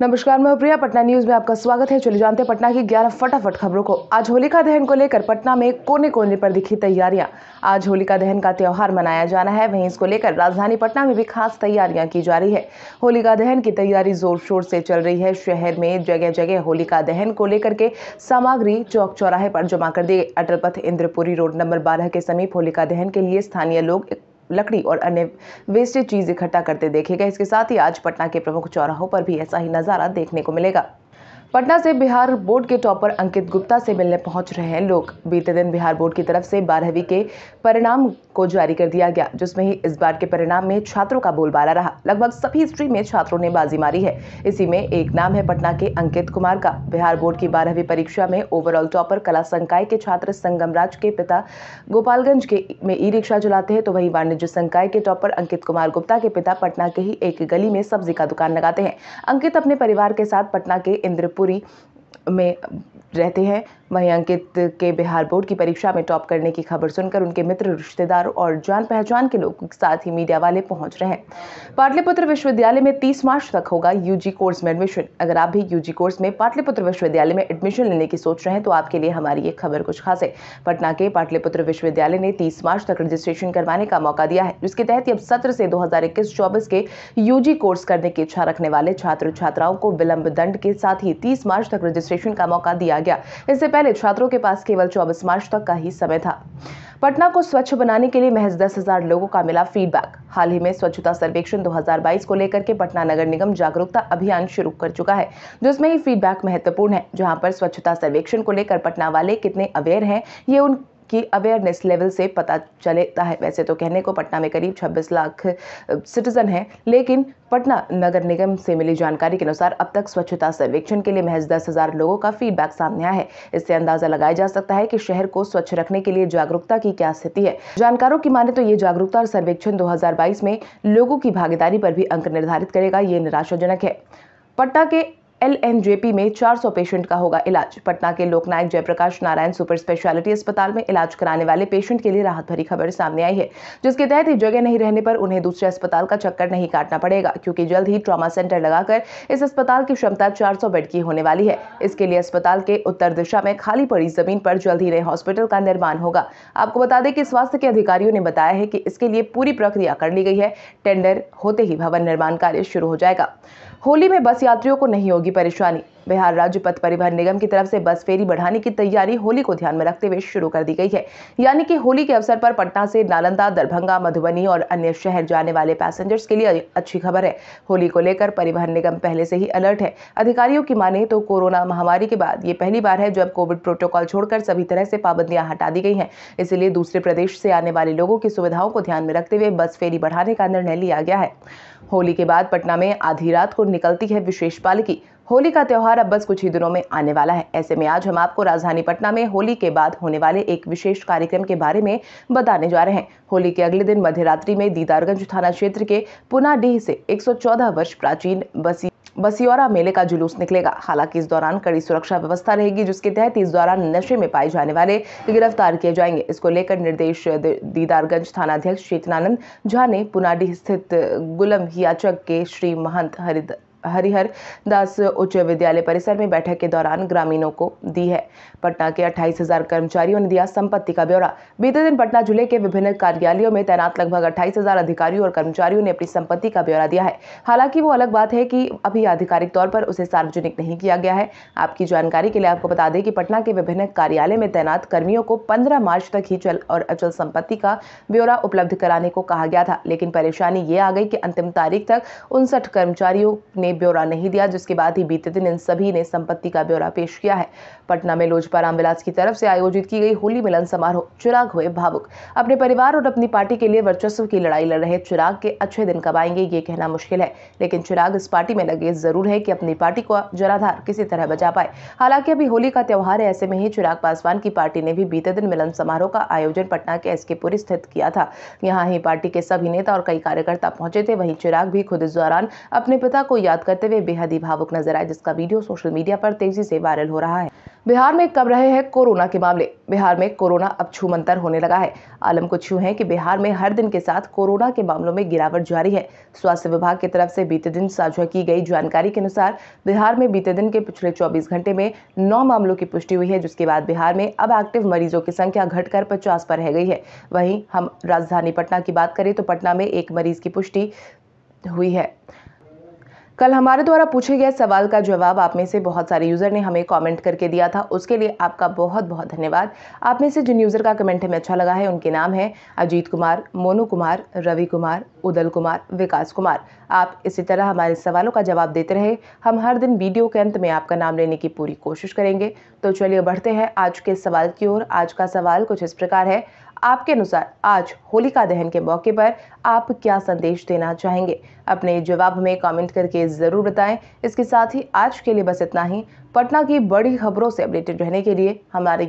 नमस्कार मैं प्रिया पटना न्यूज में आपका स्वागत है चले जानते पटना की 11 फटाफट खबरों को आज होलिका दहन को लेकर पटना में कोने कोने पर दिखी तैयारियां आज होलिका दहन का त्यौहार मनाया जाना है वहीं इसको लेकर राजधानी पटना में भी खास तैयारियां की जा रही है होलिका दहन की तैयारी जोर शोर से चल रही है शहर में जगह जगह होलिका दहन को लेकर के सामग्री चौक चौराहे पर जमा कर दी गई अटल पथ इंद्रपुरी रोड नंबर बारह के समीप होलिका दहन के लिए स्थानीय लोग लकड़ी और अन्य वेस्टेज चीज़ इकट्ठा करते देखे गए इसके साथ ही आज पटना के प्रमुख चौराहों पर भी ऐसा ही नज़ारा देखने को मिलेगा पटना से बिहार बोर्ड के टॉपर अंकित गुप्ता से मिलने पहुंच रहे हैं लोग बीते दिन बिहार बोर्ड की तरफ से बारहवीं के परिणाम को जारी कर दिया गया जिसमें ही इस बार के परिणाम में छात्रों का बोलबाला रहा लगभग सभी स्ट्रीम में छात्रों ने बाजी मारी है इसी में एक नाम है पटना के अंकित कुमार का बिहार बोर्ड की बारहवीं परीक्षा में ओवरऑल टॉपर कला संकाय के छात्र संगमराज के पिता गोपालगंज के में ई रिक्शा चलाते हैं तो वही वाणिज्य संकाय के टॉपर अंकित कुमार गुप्ता के पिता पटना के ही एक गली में सब्जी का दुकान लगाते हैं अंकित अपने परिवार के साथ पटना के इंद्रपुर शिवपुरी में रहते हैं वहीं अंकित के बिहार बोर्ड की परीक्षा में टॉप करने की खबर सुनकर उनके मित्र रिश्तेदार और जान पहचान के लोग साथ ही मीडिया वाले पहुंच रहे हैं पाटलिपुत्र विश्वविद्यालय में तीस मार्च तक होगा यूजी कोर्स में एडमिशन अगर आप भी यूजी कोर्स में पाटलिपुत्र विश्वविद्यालय में एडमिशन लेने की सोच रहे हैं तो आपके लिए हमारी ये खबर कुछ खास है पटना के पाटलिपुत्र विश्वविद्यालय ने तीस मार्च तक रजिस्ट्रेशन करवाने का मौका दिया है जिसके तहत अब सत्र से दो हजार के यूजी कोर्स करने की इच्छा रखने वाले छात्र छात्राओं को विलंब दंड के साथ ही तीस मार्च तक रजिस्ट्रेशन का मौका दिया गया इससे पहले छात्रों के पास केवल चौबीस मार्च तक का ही समय था पटना को स्वच्छ बनाने के लिए महज दस हजार लोगों का मिला फीडबैक हाल ही में स्वच्छता सर्वेक्षण 2022 को लेकर के पटना नगर निगम जागरूकता अभियान शुरू कर चुका है जिसमें ही फीडबैक महत्वपूर्ण है जहां पर स्वच्छता सर्वेक्षण को लेकर पटना वाले कितने अवेयर हैं ये उन की अवेयरनेस लेवल से पता चलता है वैसे तो कहने को पटना में करीब 26 लाख सिटीज़न हैं लेकिन पटना नगर निगम से मिली जानकारी के अनुसार अब तक स्वच्छता सर्वेक्षण के लिए महज दस हजार लोगों का फीडबैक सामने आया है इससे अंदाजा लगाया जा सकता है कि शहर को स्वच्छ रखने के लिए जागरूकता की क्या स्थिति है जानकारों की माने तो ये जागरूकता और सर्वेक्षण 2022 में लोगों की भागीदारी पर भी अंक निर्धारित करेगा ये निराशाजनक है पटना के एल में 400 पेशेंट का होगा इलाज पटना के लोकनायक जयप्रकाश नारायण सुपर स्पेशलिटी अस्पताल में इलाज कराने वाले पेशेंट के लिए राहत भरी खबर सामने आई है जिसके तहत जगह नहीं रहने पर उन्हें दूसरे अस्पताल का चक्कर नहीं काटना पड़ेगा क्योंकि जल्द ही ट्रॉमा सेंटर लगाकर इस अस्पताल की क्षमता चार बेड की होने वाली है इसके लिए अस्पताल के उत्तर दिशा में खाली पड़ी जमीन पर जल्द ही नए हॉस्पिटल का निर्माण होगा आपको बता दें कि स्वास्थ्य के अधिकारियों ने बताया है कि इसके लिए पूरी प्रक्रिया कर ली गई है टेंडर होते ही भवन निर्माण कार्य शुरू हो जाएगा होली में बस यात्रियों को नहीं होगी होगी परेशानी बिहार राज्य पथ परिवहन निगम की तरफ से बस फेरी बढ़ाने की तैयारी होली को ध्यान में रखते हुए शुरू कर दी गई है यानी कि होली के अवसर पर पटना से नालंदा दरभंगा मधुबनी और अन्य शहर जाने वाले पैसेंजर्स के लिए अच्छी खबर है होली को लेकर परिवहन निगम पहले से ही अलर्ट है अधिकारियों की माने तो कोरोना महामारी के बाद ये पहली बार है जब कोविड प्रोटोकॉल छोड़कर सभी तरह से पाबंदियां हटा दी गई हैं इसलिए दूसरे प्रदेश से आने वाले लोगों की सुविधाओं को ध्यान में रखते हुए बस फेरी बढ़ाने का निर्णय लिया गया है होली के बाद पटना में आधी रात को निकलती है विशेष पालकी होली का त्यौहार अब बस कुछ ही दिनों में आने वाला है ऐसे में आज हम आपको राजधानी पटना में होली के बाद होने वाले एक विशेष कार्यक्रम के बारे में बताने जा रहे हैं होली के अगले दिन मध्यरात्रि में दीदारगंज थाना क्षेत्र के पुनाडीह से 114 वर्ष प्राचीन बसी बसियोरा मेले का जुलूस निकलेगा हालांकि इस दौरान कड़ी सुरक्षा व्यवस्था रहेगी जिसके तहत इस दौरान नशे में पाए जाने वाले गिरफ्तार किए जाएंगे इसको लेकर निर्देश दीदारगंज थानाध्यक्ष चेतनानंद झा ने पुनाडीह स्थित गुलम हियाचक के श्री महंत हरिद हरिहर दास उच्च विद्यालय परिसर में बैठक के दौरान ग्रामीणों को दी है पटना के 28,000 कर्मचारियों ने दिया संपत्ति का ब्यौरा बीते दिन पटना जिले के विभिन्न कार्यालयों में तैनात लगभग 28,000 अधिकारियों और कर्मचारियों ने अपनी संपत्ति का ब्यौरा दिया है हालांकि वो अलग बात है कि अभी आधिकारिक तौर पर उसे सार्वजनिक नहीं किया गया है आपकी जानकारी के लिए आपको बता दें कि पटना के विभिन्न कार्यालय में तैनात कर्मियों को पंद्रह मार्च तक ही चल और अचल संपत्ति का ब्यौरा उपलब्ध कराने को कहा गया था लेकिन परेशानी ये आ गई कि अंतिम तारीख तक उनसठ कर्मचारियों ने ने ब्यौरा नहीं दिया जिसके बाद ही बीते दिन इन सभी ने संपत्ति का ब्यौरा पेश किया है पटना में लोजपा रामविलास की तरफ से आयोजित की गई होली मिलन समारोह चिराग हुए भावुक अपने परिवार और अपनी पार्टी के लिए वर्चस्व की लड़ाई लड़ रहे चिराग के अच्छे दिन कब आएंगे ये कहना मुश्किल है लेकिन चिराग इस पार्टी में लगे जरूर है कि अपनी पार्टी को जराधार किसी तरह बचा पाए हालांकि अभी होली का त्यौहार है ऐसे में ही चिराग पासवान की पार्टी ने भी बीते दिन मिलन समारोह का आयोजन पटना के एसके पुरी स्थित किया था यहाँ ही पार्टी के सभी नेता और कई कार्यकर्ता पहुंचे थे वहीं चिराग भी खुद इस दौरान अपने पिता को याद बात करते हुए बेहद ही भावुक नजर आए जिसका वीडियो सोशल मीडिया पर तेजी से वायरल हो रहा है बिहार में कब रहे हैं कोरोना के मामले बिहार में कोरोना अब छूमंतर होने लगा है आलम को छू है कि बिहार में हर दिन के साथ कोरोना के मामलों में गिरावट जारी है स्वास्थ्य विभाग की तरफ से बीते दिन साझा की गई जानकारी के अनुसार बिहार में बीते दिन के पिछले 24 घंटे में नौ मामलों की पुष्टि हुई है जिसके बाद बिहार में अब एक्टिव मरीजों की संख्या घटकर पचास पर रह गई है वहीं हम राजधानी पटना की बात करें तो पटना में एक मरीज की पुष्टि हुई है कल हमारे द्वारा पूछे गए सवाल का जवाब आप में से बहुत सारे यूज़र ने हमें कमेंट करके दिया था उसके लिए आपका बहुत बहुत धन्यवाद आप में से जिन यूज़र का कमेंट हमें अच्छा लगा है उनके नाम है अजीत कुमार मोनू कुमार रवि कुमार उदल कुमार विकास कुमार आप इसी तरह हमारे सवालों का जवाब देते रहे हम हर दिन वीडियो के अंत में आपका नाम लेने की पूरी कोशिश करेंगे तो चलिए बढ़ते हैं आज के सवाल की ओर आज का सवाल कुछ इस प्रकार है आपके अनुसार आज होलिका दहन के मौके पर आप क्या संदेश देना चाहेंगे अपने जवाब में कमेंट करके ज़रूर बताएं इसके साथ ही आज के लिए बस इतना ही पटना की बड़ी खबरों से अपडेटेड रहने के लिए हमारे